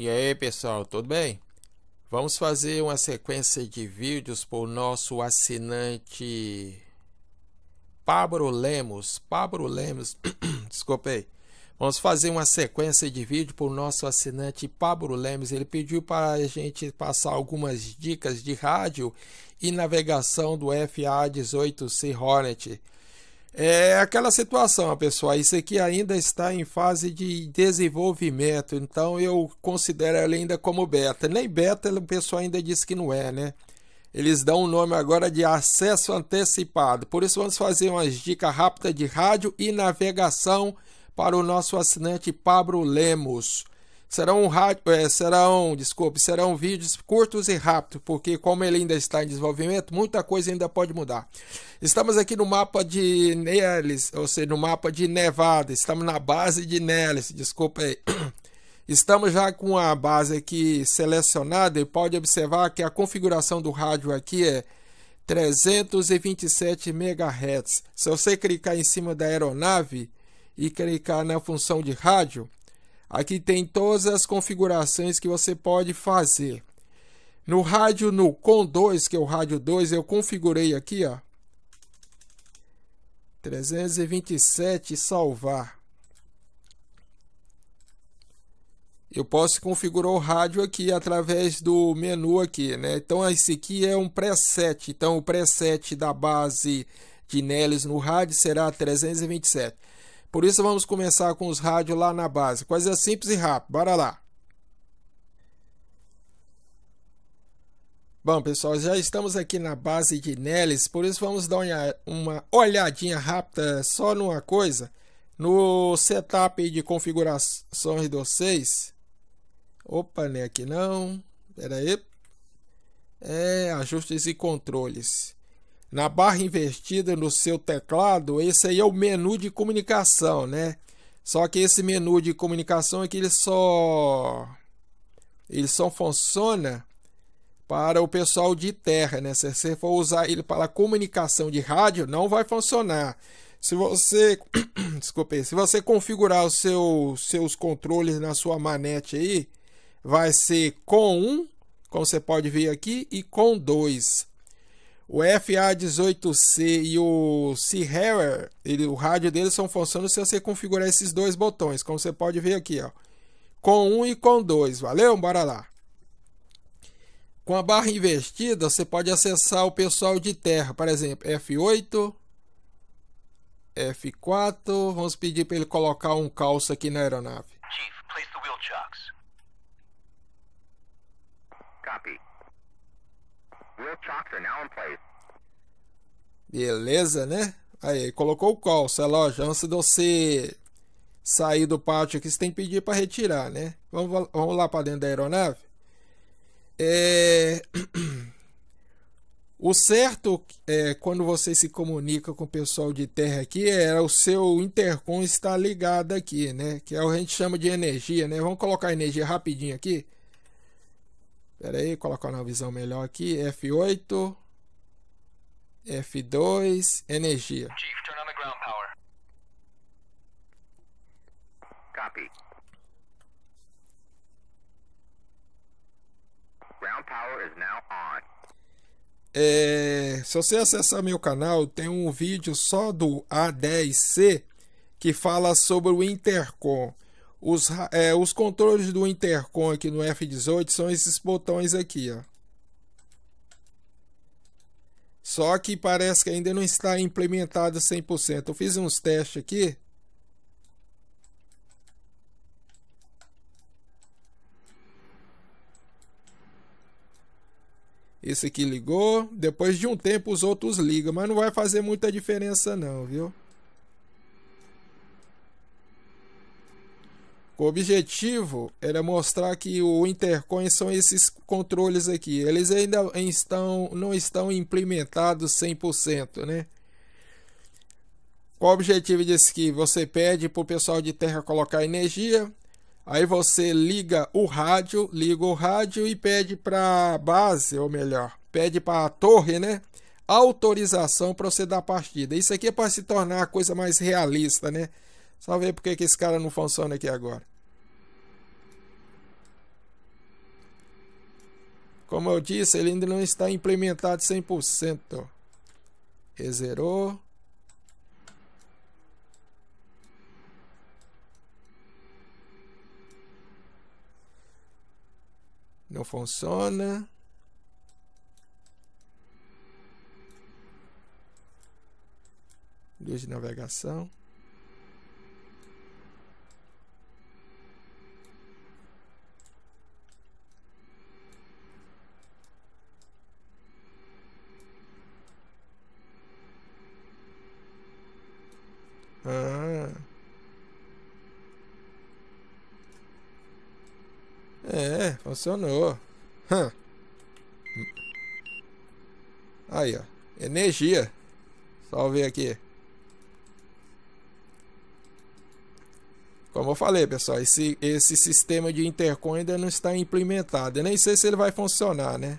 E aí pessoal, tudo bem? Vamos fazer uma sequência de vídeos para o nosso assinante Pablo Lemos. Pablo Lemos, desculpei. Vamos fazer uma sequência de vídeo para o nosso assinante Pablo Lemos. Ele pediu para a gente passar algumas dicas de rádio e navegação do FA-18C Hornet. É aquela situação, pessoal. Isso aqui ainda está em fase de desenvolvimento, então eu considero ela ainda como beta. Nem beta o pessoal ainda diz que não é, né? Eles dão o um nome agora de acesso antecipado. Por isso, vamos fazer umas dicas rápidas de rádio e navegação para o nosso assinante Pablo Lemos. Serão, rádio, é, serão, desculpe, serão vídeos curtos e rápidos, porque como ele ainda está em desenvolvimento, muita coisa ainda pode mudar. Estamos aqui no mapa de Neles, ou seja, no mapa de Nevada. Estamos na base de Neles, desculpa aí. Estamos já com a base aqui selecionada e pode observar que a configuração do rádio aqui é 327 MHz. Se você clicar em cima da aeronave e clicar na função de rádio, Aqui tem todas as configurações que você pode fazer. No rádio no com 2, que é o rádio 2, eu configurei aqui, ó. 327 salvar. Eu posso configurar o rádio aqui através do menu aqui, né? Então esse aqui é um preset. Então o preset da base de Nelis no rádio será 327. Por isso vamos começar com os rádios lá na base. Coisa simples e rápida. Bora lá. Bom, pessoal, já estamos aqui na base de Nellis, por isso vamos dar uma olhadinha rápida só numa coisa. No setup de configurações de vocês. Opa, né? Aqui não. Pera aí. É, ajustes e controles na barra invertida no seu teclado, esse aí é o menu de comunicação, né? Só que esse menu de comunicação é que ele só ele só funciona para o pessoal de terra, né? Se você for usar ele para comunicação de rádio, não vai funcionar. Se você, desculpe, se você configurar os seu, seus controles na sua manete aí, vai ser com um, como você pode ver aqui, e com dois. O FA18C e o C-Hair, o rádio deles são funcionando se você configurar esses dois botões, como você pode ver aqui, ó. Com um e com dois, valeu? Bora lá. Com a barra investida, você pode acessar o pessoal de terra, por exemplo, F8, F4, vamos pedir para ele colocar um calço aqui na aeronave. Chief, place the wheel jocks. Beleza, né? Aí, colocou o call, sei é lá, antes de você sair do pátio aqui, você tem que pedir para retirar, né? Vamos, vamos lá para dentro da aeronave? É... O certo é quando você se comunica com o pessoal de terra aqui é o seu intercom estar ligado aqui, né? Que é o que a gente chama de energia, né? Vamos colocar energia rapidinho aqui. Espera aí, colocar uma visão melhor aqui. F8, F2, energia. Chief, turn on the ground power. Copy. Ground power is now on. É, se você acessar meu canal, tem um vídeo só do A10C que fala sobre o Intercom. Os, é, os controles do intercom aqui no F18 são esses botões aqui, ó. Só que parece que ainda não está implementado 100%. Eu fiz uns testes aqui. Esse aqui ligou. Depois de um tempo os outros ligam. Mas não vai fazer muita diferença não, viu? O objetivo era mostrar que o Intercoin são esses controles aqui. Eles ainda estão, não estão implementados 100%, né? Qual o objetivo disso aqui? Você pede para o pessoal de terra colocar energia, aí você liga o rádio, liga o rádio e pede para a base, ou melhor, pede para a torre, né? Autorização para você dar partida. Isso aqui é para se tornar a coisa mais realista, né? Só ver por que esse cara não funciona aqui agora. Como eu disse, ele ainda não está implementado 100%. Rezerou. Não funciona. Luz de navegação. Ah. É, funcionou. Hum. Aí, ó. Energia. Salvei aqui. Como eu falei, pessoal, esse, esse sistema de intercom ainda não está implementado. Eu nem sei se ele vai funcionar, né?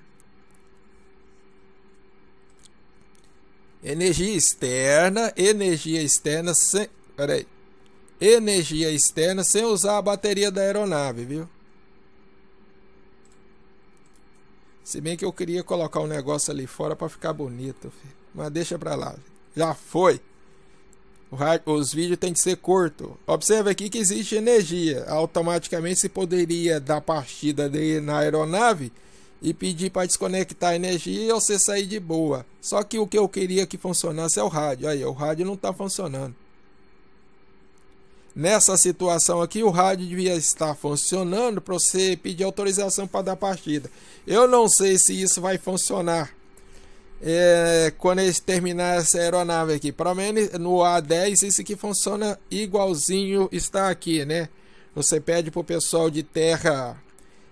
Energia externa, energia externa sem. Peraí. Energia externa sem usar a bateria da aeronave, viu? Se bem que eu queria colocar um negócio ali fora para ficar bonito, filho. mas deixa para lá. Já foi. Rádio, os vídeos têm que ser curto. Observe aqui que existe energia. Automaticamente se poderia dar partida na aeronave e pedir para desconectar a energia e você sair de boa. Só que o que eu queria que funcionasse é o rádio. Aí, o rádio não está funcionando. Nessa situação aqui, o rádio devia estar funcionando para você pedir autorização para dar partida. Eu não sei se isso vai funcionar é, quando eles terminar essa aeronave aqui. Pelo menos no A10, isso aqui funciona igualzinho está aqui, né? Você pede para o pessoal de terra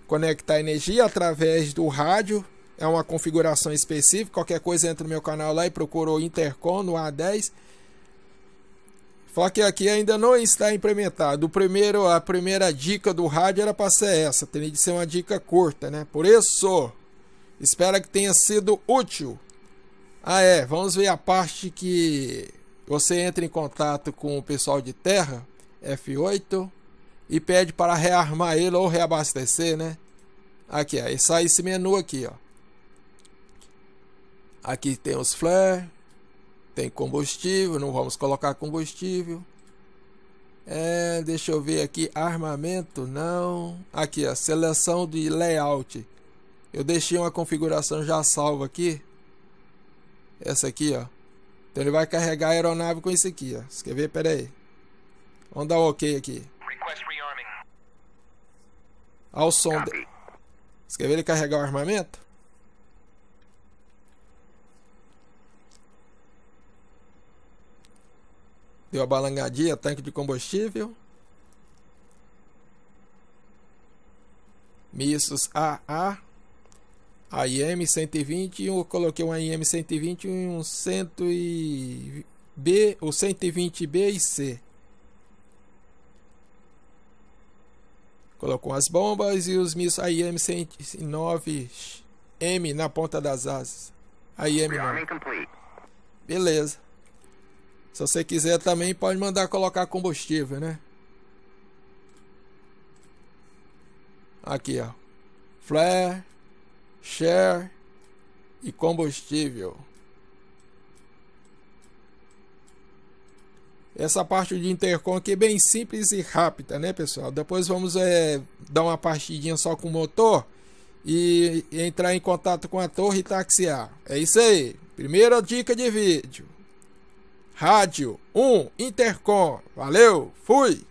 conectar energia através do rádio. É uma configuração específica. Qualquer coisa entra no meu canal lá e procura o Intercom no A10. Só que aqui ainda não está implementado. O primeiro, a primeira dica do rádio era para ser essa. Teria de ser uma dica curta, né? Por isso, espero que tenha sido útil. Ah, é. Vamos ver a parte que você entra em contato com o pessoal de terra. F8 e pede para rearmar ele ou reabastecer, né? Aqui, aí sai esse menu aqui, ó. Aqui tem os flare, tem combustível, não vamos colocar combustível. É, deixa eu ver aqui, armamento, não. Aqui, ó, seleção de layout. Eu deixei uma configuração já salva aqui. Essa aqui, ó. Então ele vai carregar a aeronave com isso aqui, ó. Escrever. quer ver? Pera aí. Vamos dar um ok aqui. Ao som. De... Você quer ver ele carregar o armamento? Deu a balangadinha, tanque de combustível. Missos AA. IM-120, eu coloquei um IM-120 e um 100 e... B, o 120B e C. colocou as bombas e os mísseis IM-109M na ponta das asas. IM 9 Beleza. Se você quiser também, pode mandar colocar combustível, né? Aqui, ó. Flare, share e combustível. essa parte de intercom aqui é bem simples e rápida, né, pessoal? Depois vamos é, dar uma partidinha só com o motor e entrar em contato com a torre e taxiar. É isso aí. Primeira dica de vídeo. Rádio 1 um, Intercom. Valeu, fui!